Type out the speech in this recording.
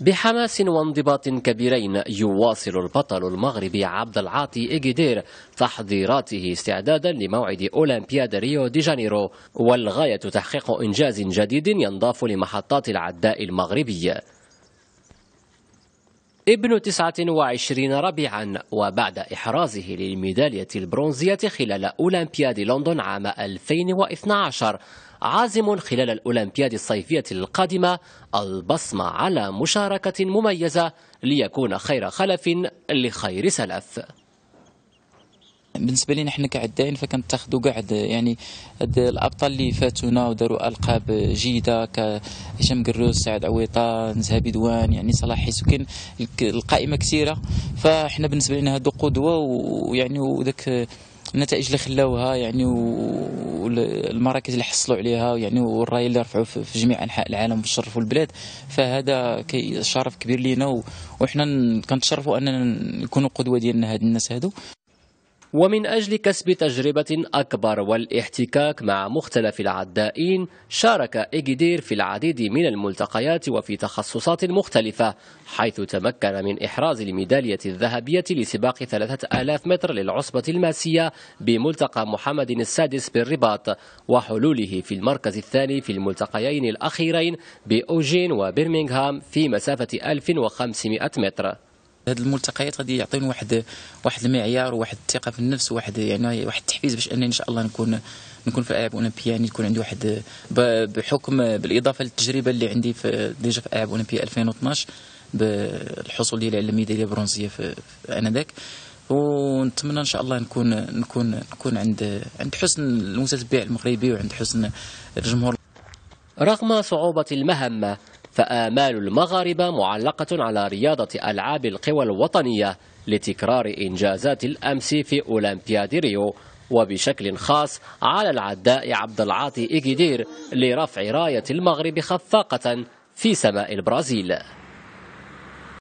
بحماس وانضباط كبيرين يواصل البطل المغربي عبد العاطي إجدير تحضيراته استعدادا لموعد أولمبياد ريو دي جانيرو والغاية تحقيق إنجاز جديد ينضاف لمحطات العداء المغربية ابن 29 ربيعا وبعد إحرازه للميدالية البرونزية خلال أولمبياد لندن عام 2012 عازم خلال الأولمبياد الصيفية القادمة البصمة على مشاركة مميزة ليكون خير خلف لخير سلف بالنسبه لنا حنا كعدائين فكنتاخذوا كاع يعني الابطال اللي فاتونا وداروا القاب جيده كهشام كروس سعد عويطه نزهه بدوان يعني صلاح حسوكين القائمه كثيره فاحنا بالنسبه لنا هادو قدوه ويعني وذاك النتائج اللي خلاوها يعني والمراكز اللي حصلوا عليها يعني والراي اللي رفعوا في جميع انحاء العالم وشرفوا البلاد فهذا شرف كبير لينا وحنا كنتشرفوا اننا نكونوا قدوه ديالنا هاد الناس هادو ومن أجل كسب تجربة أكبر والاحتكاك مع مختلف العدائين شارك إيجدير في العديد من الملتقيات وفي تخصصات مختلفة حيث تمكن من إحراز الميدالية الذهبية لسباق 3000 متر للعصبة الماسية بملتقى محمد السادس بالرباط وحلوله في المركز الثاني في الملتقيين الأخيرين بأوجين وبرمنغهام في مسافة 1500 متر هاد الملتقيات غادي يعطيني واحد واحد المعيار وواحد الثقه في النفس وواحد يعني واحد التحفيز باش انني ان شاء الله نكون نكون في الالعاب الاولمبيه يعني يكون عندي واحد بحكم بالاضافه للتجربه اللي عندي في ديجا في الالعاب الاولمبيه 2012 بالحصول ديالي على الميداليه البرونزيه في, في انذاك ونتمنى ان شاء الله نكون نكون نكون عند عند حسن المتتبع المغربي وعند حسن الجمهور رغم صعوبه المهمه فآمال المغاربة معلقة على رياضة ألعاب القوى الوطنية لتكرار إنجازات الأمس في أولمبياد ريو وبشكل خاص على العداء عبد العاطي إيجيدير لرفع راية المغرب خفاقة في سماء البرازيل